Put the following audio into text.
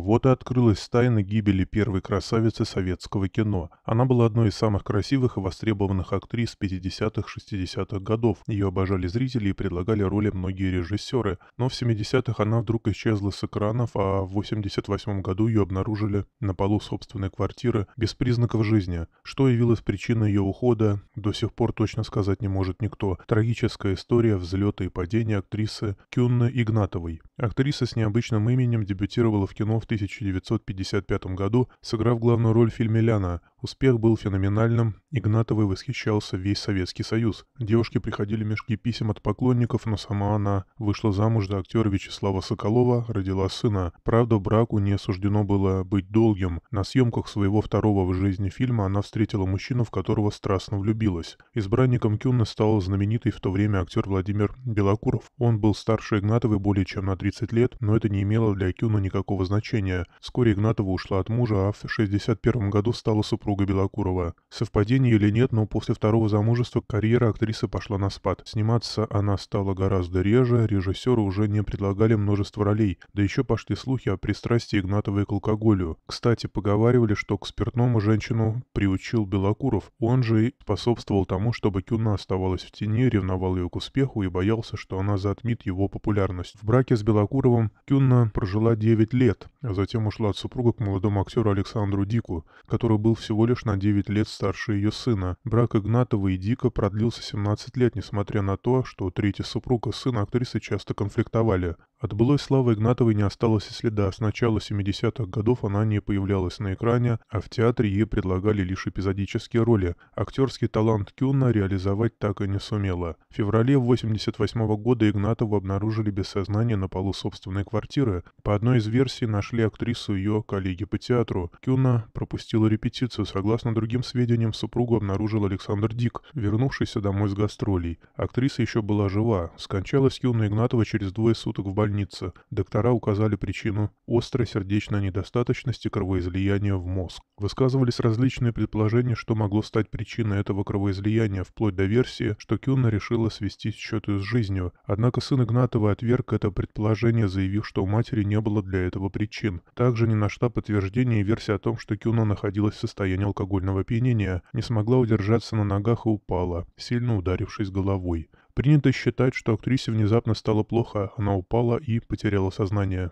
Вот и открылась тайна гибели первой красавицы советского кино. Она была одной из самых красивых и востребованных актрис 50-х-60-х годов. Ее обожали зрители и предлагали роли многие режиссеры. Но в 70-х она вдруг исчезла с экранов, а в 88 году ее обнаружили на полу собственной квартиры без признаков жизни. Что явилось причиной ее ухода, до сих пор точно сказать не может никто. Трагическая история взлета и падения актрисы Кюнны Игнатовой. Актриса с необычным именем дебютировала в кино в в 1955 году, сыграв главную роль в фильме «Ляна» Успех был феноменальным, Игнатовой восхищался весь Советский Союз. Девушке приходили мешки писем от поклонников, но сама она вышла замуж за актера Вячеслава Соколова, родила сына. Правда, браку не суждено было быть долгим. На съемках своего второго в жизни фильма она встретила мужчину, в которого страстно влюбилась. Избранником Кюна стал знаменитый в то время актер Владимир Белокуров. Он был старше Игнатовой более чем на 30 лет, но это не имело для Кюна никакого значения. Вскоре Игнатова ушла от мужа, а в 61 году стала супругой супруга Белокурова. Совпадение или нет, но после второго замужества карьера актрисы пошла на спад. Сниматься она стала гораздо реже, режиссеры уже не предлагали множество ролей, да еще пошли слухи о пристрастии Игнатовой к алкоголю. Кстати, поговаривали, что к спиртному женщину приучил Белокуров. Он же и способствовал тому, чтобы Кюна оставалась в тени, ревновал ее к успеху и боялся, что она затмит его популярность. В браке с Белокуровым Кюнна прожила 9 лет а затем ушла от супруга к молодому актеру Александру Дику, который был всего лишь на 9 лет старше ее сына. Брак Игнатова и Дика продлился 17 лет, несмотря на то, что третья супруга и сын актрисы часто конфликтовали. От былой славы Игнатовой не осталось и следа. С начала 70-х годов она не появлялась на экране, а в театре ей предлагали лишь эпизодические роли. Актерский талант Кюна реализовать так и не сумела. В феврале 88 -го года Игнатову обнаружили без сознания на полу собственной квартиры. По одной из версий нашли ли актрису ее коллеги по театру. Кюна пропустила репетицию. Согласно другим сведениям, супругу обнаружил Александр Дик, вернувшийся домой с гастролей. Актриса еще была жива. Скончалась Кюна Игнатова через двое суток в больнице. Доктора указали причину острой сердечной недостаточности кровоизлияния в мозг. Высказывались различные предположения, что могло стать причиной этого кровоизлияния, вплоть до версии, что Кюна решила свести счеты с жизнью. Однако сын Игнатова отверг это предположение, заявив, что у матери не было для этого причин причин. Также не нашла подтверждения и версия о том, что Кюна находилась в состоянии алкогольного опьянения, не смогла удержаться на ногах и упала, сильно ударившись головой. Принято считать, что актрисе внезапно стало плохо, она упала и потеряла сознание.